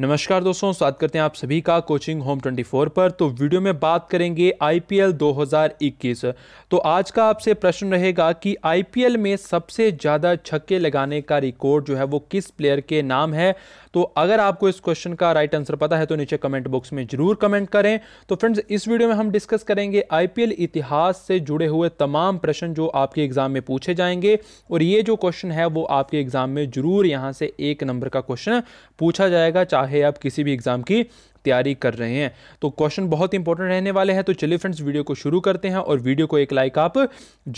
नमस्कार दोस्तों स्वागत करते हैं आप सभी का कोचिंग होम 24 पर तो वीडियो में बात करेंगे आईपीएल 2021 तो आज का आपसे प्रश्न रहेगा कि आईपीएल में सबसे ज़्यादा छक्के लगाने का रिकॉर्ड जो है वो किस प्लेयर के नाम है तो अगर आपको इस क्वेश्चन का राइट आंसर पता है तो नीचे कमेंट बॉक्स में जरूर कमेंट करें तो फ्रेंड्स इस वीडियो में हम डिस्कस करेंगे आईपीएल इतिहास से जुड़े हुए तमाम प्रश्न जो आपके एग्जाम में पूछे जाएंगे और ये जो क्वेश्चन है वो आपके एग्जाम में जरूर यहाँ से एक नंबर का क्वेश्चन पूछा जाएगा चाहे आप किसी भी एग्ज़ाम की तैयारी कर रहे हैं तो क्वेश्चन बहुत इंपॉर्टेंट रहने वाले हैं तो चलिए फ्रेंड्स वीडियो को शुरू करते हैं और वीडियो को एक लाइक आप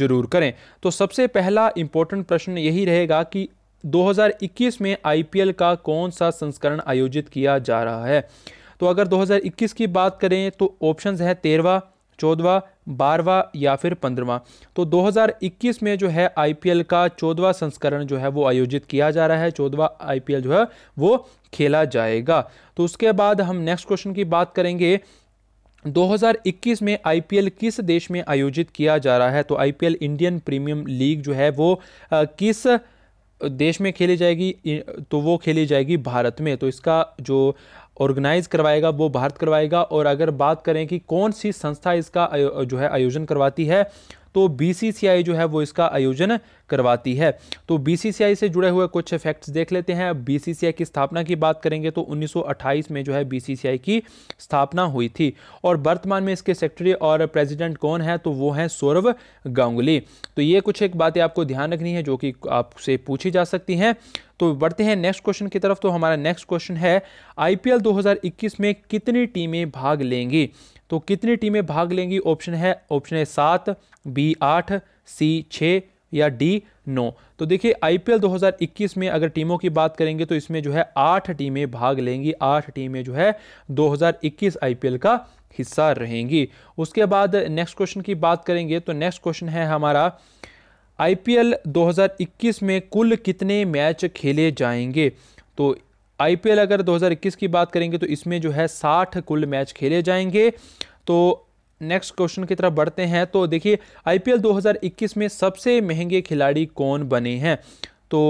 जरूर करें तो सबसे पहला इंपॉर्टेंट प्रश्न यही रहेगा कि 2021 में आईपीएल का कौन सा संस्करण आयोजित किया जा रहा है तो अगर 2021 की बात करें तो ऑप्शंस हैं तेरवा चौदवा बारवा या फिर पंद्रवा तो 2021 में जो है आईपीएल का चौदवा संस्करण जो है वो आयोजित किया जा रहा है चौदवा आईपीएल जो है वो खेला जाएगा तो उसके बाद हम नेक्स्ट क्वेश्चन की बात करेंगे 2021 में आईपीएल किस देश में आयोजित किया जा रहा है तो आईपीएल इंडियन प्रीमियम लीग जो है वो किस देश में खेली जाएगी तो वो खेली जाएगी भारत में तो इसका जो ऑर्गेनाइज करवाएगा वो भारत करवाएगा और अगर बात करें कि कौन सी संस्था इसका जो है आयोजन करवाती है तो बीसीसीआई जो है वो इसका आयोजन करवाती है तो बीसीसीआई से जुड़े हुए कुछ फैक्ट्स देख लेते हैं अब बीसीसीआई की स्थापना की बात करेंगे तो 1928 में जो है बीसीसीआई की स्थापना हुई थी और वर्तमान में इसके सेक्रेटरी और प्रेसिडेंट कौन है तो वो हैं सौरभ गांगुली तो ये कुछ एक बातें आपको ध्यान रखनी है जो कि आपसे पूछी जा सकती हैं तो बढ़ते हैं नेक्स्ट क्वेश्चन की तरफ तो हमारा नेक्स्ट क्वेश्चन है आईपीएल 2021 में कितनी टीमें भाग लेंगी तो कितनी टीमें भाग लेंगी ऑप्शन है ऑप्शन है सात बी आठ सी छः या डी नो तो देखिए आईपीएल 2021 में अगर टीमों की बात करेंगे तो इसमें जो है आठ टीमें भाग लेंगी आठ टीमें जो है 2021 आईपीएल का हिस्सा रहेंगी उसके बाद नेक्स्ट क्वेश्चन की बात करेंगे तो नेक्स्ट क्वेश्चन है हमारा आईपीएल 2021 में कुल कितने मैच खेले जाएंगे तो आईपीएल अगर 2021 की बात करेंगे तो इसमें जो है 60 कुल मैच खेले जाएंगे तो नेक्स्ट क्वेश्चन की तरफ बढ़ते हैं तो देखिए आईपीएल 2021 में सबसे महंगे खिलाड़ी कौन बने हैं तो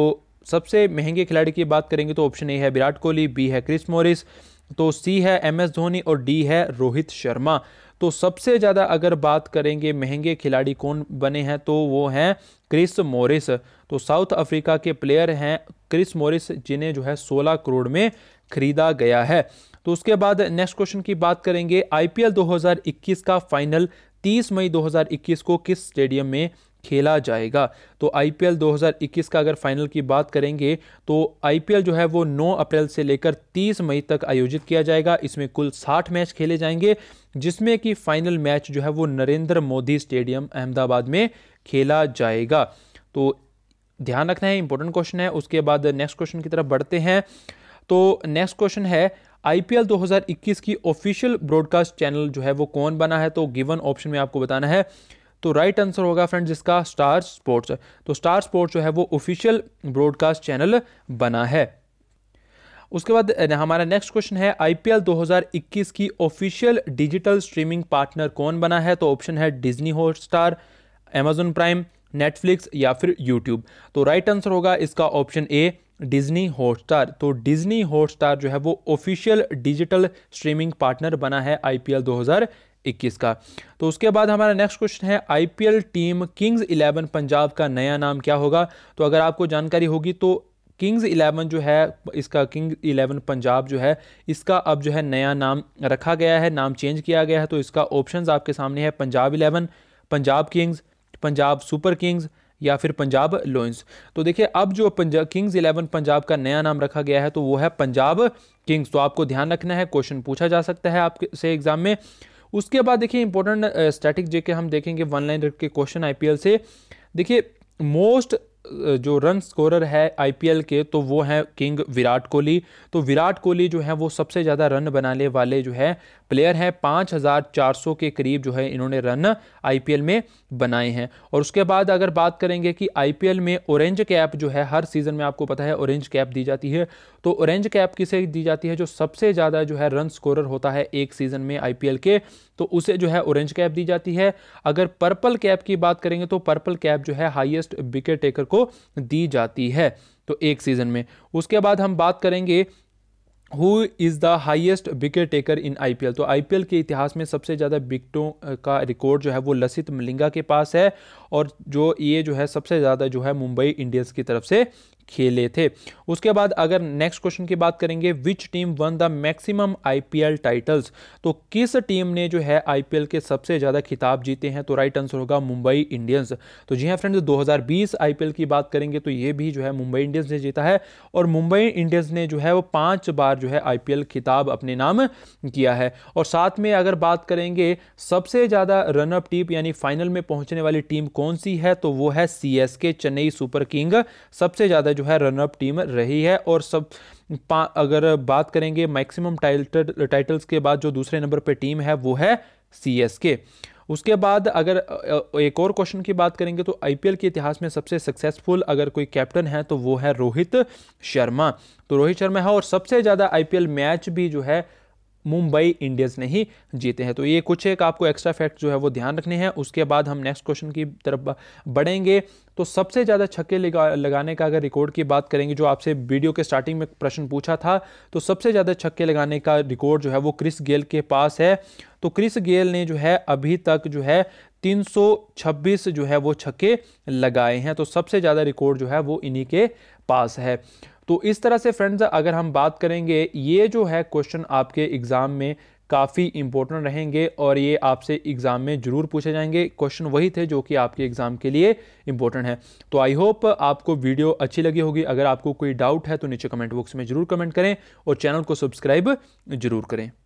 सबसे महंगे खिलाड़ी की बात करेंगे तो ऑप्शन ए है विराट कोहली बी है क्रिस मोरिस तो सी है एम एस धोनी और डी है रोहित शर्मा तो सबसे ज़्यादा अगर बात करेंगे महंगे खिलाड़ी कौन बने हैं तो वो हैं क्रिस मोरिस तो साउथ अफ्रीका के प्लेयर हैं क्रिस मोरिस जिन्हें जो है 16 करोड़ में खरीदा गया है तो उसके बाद नेक्स्ट क्वेश्चन की बात करेंगे आईपीएल 2021 का फाइनल 30 मई 2021 को किस स्टेडियम में खेला जाएगा तो आईपीएल 2021 का अगर फाइनल की बात करेंगे तो आईपीएल जो है वो 9 अप्रैल से लेकर 30 मई तक आयोजित किया जाएगा इसमें कुल 60 मैच खेले जाएंगे जिसमें कि फाइनल मैच जो है वो नरेंद्र मोदी स्टेडियम अहमदाबाद में खेला जाएगा तो ध्यान रखना है इंपॉर्टेंट क्वेश्चन है उसके बाद नेक्स्ट क्वेश्चन की तरफ बढ़ते हैं तो नेक्स्ट क्वेश्चन है आईपीएल 2021 की ऑफिशियल ब्रॉडकास्ट चैनल जो है वो कौन बना है तो गिवन ऑप्शन में आपको बताना है तो राइट आंसर होगा फ्रेंड्स इसका स्टार स्पोर्ट्स तो स्टार स्पोर्ट्स जो है वो ऑफिशियल ब्रॉडकास्ट चैनल बना है उसके बाद हमारा नेक्स्ट क्वेश्चन है आईपीएल 2021 की ऑफिशियल डिजिटल स्ट्रीमिंग पार्टनर कौन बना है तो ऑप्शन है Disney Star Amazon Prime Netflix या फिर यूट्यूब तो राइट आंसर होगा इसका ऑप्शन ए डिज्नी हॉटस्टार तो डिज्नी हॉटस्टार जो है वो ऑफिशियल डिजिटल स्ट्रीमिंग पार्टनर बना है आईपीएल 2021 का तो उसके बाद हमारा नेक्स्ट क्वेश्चन है IPL team Kings Eleven Punjab का नया नाम क्या होगा तो अगर आपको जानकारी होगी तो किंग्स इलेवन जो है इसका किंग्स इलेवन पंजाब जो है इसका अब जो है नया नाम रखा गया है नाम चेंज किया गया है तो इसका ऑप्शंस आपके सामने है Punjab Eleven Punjab Kings Punjab Super Kings या फिर पंजाब लोइंस तो देखिए अब जो पंजाब किंग्स इलेवन पंजाब का नया नाम रखा गया है तो वो है पंजाब किंग्स तो आपको ध्यान रखना है क्वेश्चन पूछा जा सकता है आपसे एग्जाम में उसके बाद देखिए इंपॉर्टेंट स्टैटिक जेके हम देखेंगे वन लाइन के क्वेश्चन आईपीएल से देखिए मोस्ट जो रन स्कोरर है आईपीएल के तो वो है किंग विराट कोहली तो विराट कोहली जो है वो सबसे ज़्यादा रन बनाने वाले जो है प्लेयर हैं 5,400 के करीब जो है इन्होंने रन आईपीएल में बनाए हैं और उसके बाद अगर बात करेंगे कि आईपीएल में ऑरेंज कैप जो है हर सीज़न में आपको पता है ऑरेंज कैप दी जाती है तो ऑरेंज कैप किसे दी जाती है जो सबसे ज़्यादा जो है रन स्कोरर होता है एक सीज़न में आई के तो उसे जो है ऑरेंज कैप दी जाती है अगर पर्पल कैप की बात करेंगे तो पर्पल कैप जो है हाइएस्ट विकेट टेकर को दी जाती है तो एक सीज़न में उसके बाद हम बात करेंगे who is the highest wicket taker in L तो एल के इतिहास में सबसे ज़्यादा विकटों का रिकॉर्ड जो है वो लसित मलिंगा के पास है और जो ये जो है सबसे ज़्यादा जो है मुंबई इंडियंस की तरफ से खेले थे उसके बाद अगर नेक्स्ट क्वेश्चन की बात करेंगे which team won the maximum IPL titles तो किस टीम ने जो है आईपीएल के सबसे ज़्यादा खिताब जीते हैं तो राइट आंसर होगा मुंबई इंडियंस तो जी हाँ फ्रेंड्स 2020 आईपीएल की बात करेंगे तो ये भी जो है मुंबई इंडियंस ने जीता है और मुंबई इंडियंस ने जो है वो पांच बार जो है आई खिताब अपने नाम किया है और साथ में अगर बात करेंगे सबसे ज़्यादा रनअप टीम यानी फाइनल में पहुंचने वाली टीम कौन सी है तो वो है सी चेन्नई सुपर किंग सबसे ज़्यादा जो है रनअप टीम रही है और सब अगर बात करेंगे मैक्सिमम टाइटल टाइटल्स के बाद जो दूसरे नंबर पर टीम है वो है सी के उसके बाद अगर एक और क्वेश्चन की बात करेंगे तो आईपीएल के इतिहास में सबसे सक्सेसफुल अगर कोई कैप्टन है तो वो है रोहित शर्मा तो रोहित शर्मा है और सबसे ज़्यादा आईपीएल मैच भी जो है मुंबई इंडियंस ने ही जीते हैं तो ये कुछ एक आपको एक्स्ट्रा फैक्ट जो है वो ध्यान रखने हैं उसके बाद हम नेक्स्ट क्वेश्चन की तरफ बढ़ेंगे तो सबसे ज़्यादा छक्के लगाने का अगर रिकॉर्ड की बात करेंगे जो आपसे वीडियो के स्टार्टिंग में प्रश्न पूछा था तो सबसे ज़्यादा छक्के लगाने का रिकॉर्ड जो है वो क्रिस गेल के पास है तो क्रिस गेल ने जो है अभी तक जो है 326 जो है वो छक्के लगाए हैं तो सबसे ज़्यादा रिकॉर्ड जो है वो इन्हीं के पास है तो इस तरह से फ्रेंड्स अगर हम बात करेंगे ये जो है क्वेश्चन आपके एग्ज़ाम में काफ़ी इंपॉर्टेंट रहेंगे और ये आपसे एग्ज़ाम में ज़रूर पूछे जाएंगे क्वेश्चन वही थे जो कि आपके एग्ज़ाम के लिए इंपॉर्टेंट है तो आई होप आपको वीडियो अच्छी लगी होगी अगर आपको कोई डाउट है तो नीचे कमेंट बॉक्स में ज़रूर कमेंट करें और चैनल को सब्सक्राइब ज़रूर करें